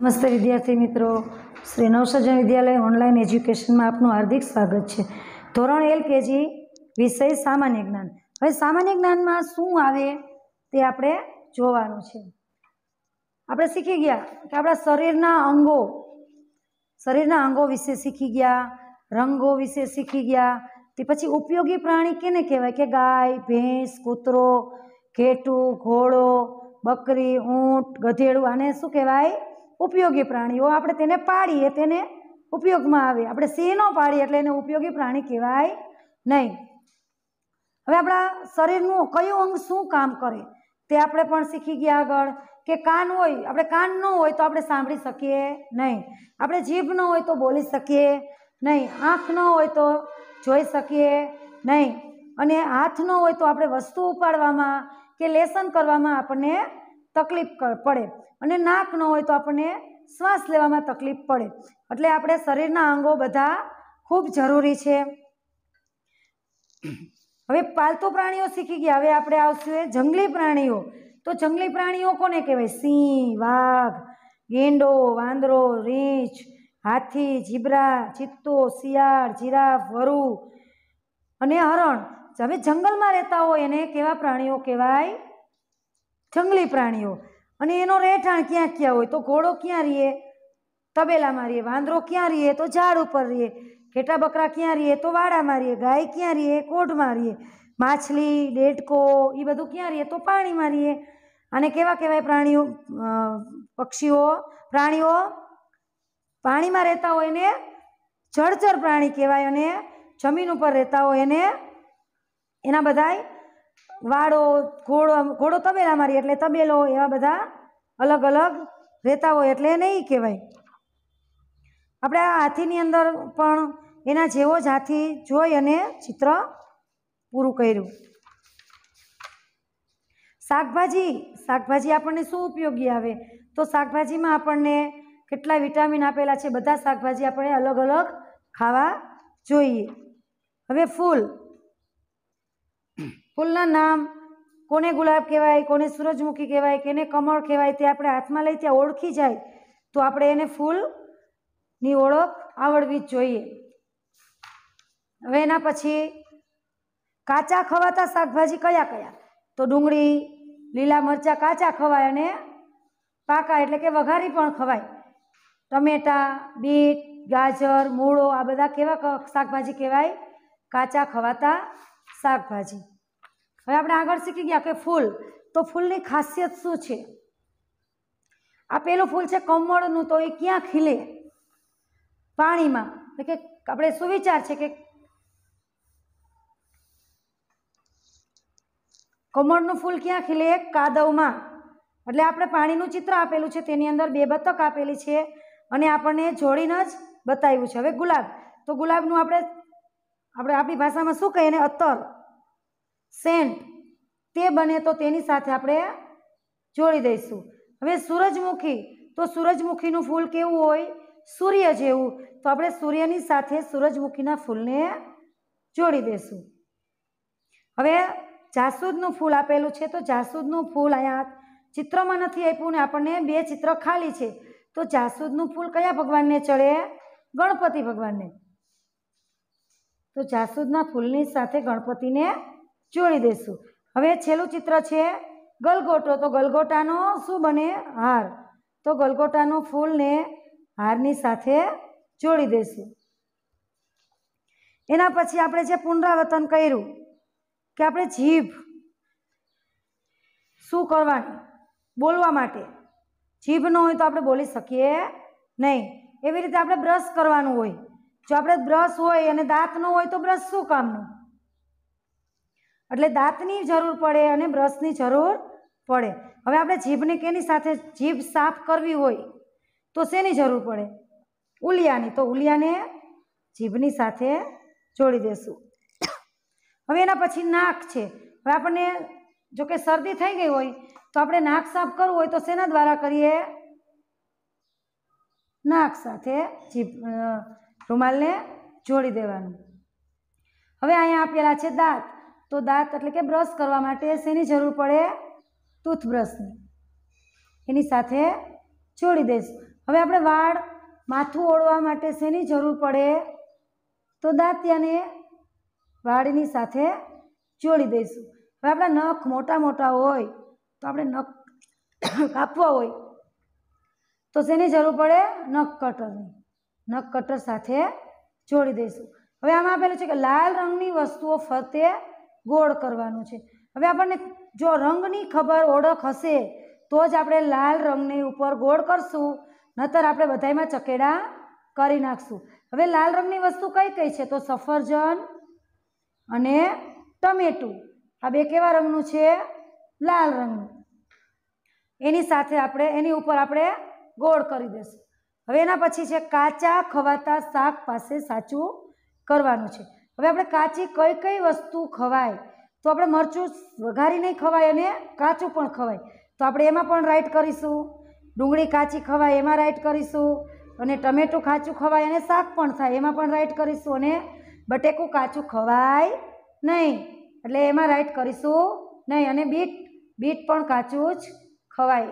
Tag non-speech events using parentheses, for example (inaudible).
નમસ્તે વિદ્યાર્થી મિત્રો શ્રી નવસર્જન વિદ્યાલય ઓનલાઈન એજ્યુકેશનમાં આપનું હાર્દિક સ્વાગત છે ધોરણ એલ કેજી વિષય સામાન્ય જ્ઞાન હવે સામાન્ય જ્ઞાનમાં શું આવે તે આપણે જોવાનું છે આપણે શીખી ગયા કે આપણા શરીરના અંગો શરીરના અંગો વિશે શીખી ગયા રંગો વિશે શીખી ગયા તે પછી ઉપયોગી પ્રાણી કેને કહેવાય કે ગાય ભેંસ કૂતરો ઘેટું ઘોડો બકરી ઊંટ ગધેડું આને શું કહેવાય ઉપયોગી પ્રાણીઓ આપણે તેને પાડીએ તેને ઉપયોગમાં આવે આપણે સિંહ ન પાડીએ એટલે એને ઉપયોગી પ્રાણી કહેવાય નહીં હવે આપણા શરીરનું કયું અંગ શું કામ કરે તે આપણે પણ શીખી ગયા આગળ કે કાન હોય આપણે કાન ન હોય તો આપણે સાંભળી શકીએ નહીં આપણે જીભ ન હોય તો બોલી શકીએ નહીં આંખ ન હોય તો જોઈ શકીએ નહીં અને હાથ ન હોય તો આપણે વસ્તુ ઉપાડવામાં કે લેસન કરવામાં આપણને તકલીફ પડે અને નાક ન હોય તો આપણને શ્વાસ લેવામાં તકલીફ પડે એટલે આપણે શરીરના અંગો બધા ખૂબ જરૂરી છે હવે પાલતુ પ્રાણીઓ શીખી ગયા હવે આપણે આવશું એ જંગલી પ્રાણીઓ તો જંગલી પ્રાણીઓ કોને કહેવાય સિંહ વાઘ ગેંડો વાંદરો રીંછ હાથી જીબ્રા ચિત્તો શિયાળ જીરાફ વરુ અને હરણ હવે જંગલમાં રહેતા હોય એને કેવા પ્રાણીઓ કહેવાય જંગલી પ્રાણીઓ અને એનો રહેઠાણ ક્યાં ક્યાં હોય તો ઘોડો ક્યાં રહીએ તબેલામાં રહીએ વાંદરો ક્યાં રહીએ તો ઝાડ ઉપર રહીએ ઘેટા બકરા ક્યાં રહીએ તો વાડા મારીએ ગાય ક્યાં રહીએ કોઢમાં મારીએ માછલી ડેટકો એ બધું ક્યાં રહીએ તો પાણી મારીએ અને કેવા કહેવાય પ્રાણીઓ પક્ષીઓ પ્રાણીઓ પાણીમાં રહેતા હોય એને જળચર પ્રાણી કહેવાય અને જમીન ઉપર રહેતા હોય એને એના બધાય વાળો ઘોડો ઘોડો તબેલા મારી એટલે તબેલો એવા બધા અલગ અલગ રહેતા હોય એટલે નહીં કહેવાય આપણે આ હાથીની અંદર પણ એના જેવો જ હાથી જોઈ અને ચિત્ર પૂરું કર્યું શાકભાજી શાકભાજી આપણને શું ઉપયોગી આવે તો શાકભાજીમાં આપણને કેટલા વિટામિન આપેલા છે બધા શાકભાજી આપણે અલગ અલગ ખાવા જોઈએ હવે ફૂલ ફૂલના નામ કોને ગુલાબ કહેવાય કોને સૂરજમુખી કહેવાય કોને કમળ કહેવાય તે આપણે હાથમાં લઈ ત્યાં ઓળખી જાય તો આપણે એને ફૂલની ઓળખ આવડવી જ જોઈએ હવે એના પછી કાચા ખવાતા શાકભાજી કયા કયા તો ડુંગળી લીલા મરચાં કાચા ખવાય અને પાકા એટલે કે વઘારી પણ ખવાય ટમેટાં બીટ ગાજર મૂળો આ બધા કેવા શાકભાજી કહેવાય કાચા ખવાતા શાકભાજી હવે આપણે આગળ શીખી ગયા કે ફૂલ તો ફૂલની ખાસિયત શું છે આ પેલું ફૂલ છે કમળનું તો એ ક્યાં ખીલે પાણીમાં એટલે કે આપણે શું વિચાર છે કે કમળનું ફૂલ ક્યાં ખીલે કાદવમાં એટલે આપણે પાણીનું ચિત્ર આપેલું છે તેની અંદર બે બતક આપેલી છે અને આપણને જોડીને જ બતાવ્યું છે હવે ગુલાબ તો ગુલાબનું આપણે આપણે આપણી ભાષામાં શું કહીએ ને અત્તર સેન્ટ તે બને તો તેની સાથે આપણે જોડી દઈશું હવે સૂરજમુખી તો સૂરજમુખીનું ફૂલ કેવું હોય સૂર્ય જેવું તો આપણે સૂર્યની સાથે સૂરજમુખીના ફૂલને જોડી દઈશું હવે જાસૂદનું ફૂલ આપેલું છે તો જાસૂદનું ફૂલ અહીંયા ચિત્રમાં નથી આપ્યું ને આપણને બે ચિત્ર ખાલી છે તો જાસૂદનું ફૂલ કયા ભગવાનને ચડે ગણપતિ ભગવાનને તો જાસૂદના ફૂલની સાથે ગણપતિને જોડી દઈશું હવે છેલ્લું ચિત્ર છે ગલગોટો તો ગલગોટાનો શું બને હાર તો ગલગોટાનું ફૂલને હારની સાથે જોડી દઈશું એના પછી આપણે જે પુનરાવર્તન કર્યું કે આપણે જીભ શું કરવાની બોલવા માટે જીભ ન હોય તો આપણે બોલી શકીએ નહીં એવી રીતે આપણે બ્રશ કરવાનું હોય જો આપણે બ્રશ હોય અને દાંત ન હોય તો બ્રશ શું કામનું એટલે દાંતની જરૂર પડે અને બ્રશની જરૂર પડે હવે આપણે જીભને કેની સાથે જીભ સાફ કરવી હોય તો શેની જરૂર પડે ઉલિયાની તો ઉલિયાને જીભની સાથે જોડી દેશું હવે એના પછી નાક છે હવે આપણને જો કે શરદી થઈ ગઈ હોય તો આપણે નાક સાફ કરવું હોય તો શેના દ્વારા કરીએ નાક સાથે જીભ રૂમાલને જોડી દેવાનું હવે અહીંયા આપેલા છે દાંત તો દાંત એટલે કે બ્રશ કરવા માટે શેની જરૂર પડે ટૂથબ્રશની એની સાથે જોડી દઈશું હવે આપણે વાળ માથું ઓળવા માટે શેની જરૂર પડે તો દાંતિયાને વાળની સાથે જોડી દઈશું હવે આપણા નખ મોટા મોટા હોય તો આપણે નખ (coughs) કાપવા હોય તો શેની જરૂર પડે નખ કટરની નખ કટર સાથે જોડી દઈશું હવે આમાં આપેલું છે કે લાલ રંગની વસ્તુઓ ફરતે ગોળ કરવાનું છે હવે આપણને જો રંગની ખબર ઓળખ હશે તો જ આપણે લાલ રંગની ઉપર ગોળ કરશું નતર આપણે બધામાં ચકેડા કરી નાખશું હવે લાલ રંગની વસ્તુ કઈ કઈ છે તો સફરજન અને ટમેટું આ બે કેવા રંગનું છે લાલ રંગનું એની સાથે આપણે એની ઉપર આપણે ગોળ કરી દઈશું હવે એના પછી છે કાચા ખવાતા શાક પાસે સાચું કરવાનું છે હવે આપણે કાચી કઈ કઈ વસ્તુ ખવાય તો આપણે મરચું વઘારી નહીં ખવાય અને કાચું પણ ખવાય તો આપણે એમાં પણ રાઈટ કરીશું ડુંગળી કાચી ખવાય એમાં રાઈટ કરીશું અને ટમેટું કાચું ખવાય અને શાક પણ થાય એમાં પણ રાઈટ કરીશું અને બટેકું કાચું ખવાય નહીં એટલે એમાં રાઈટ કરીશું નહીં અને બીટ બીટ પણ કાચું જ ખવાય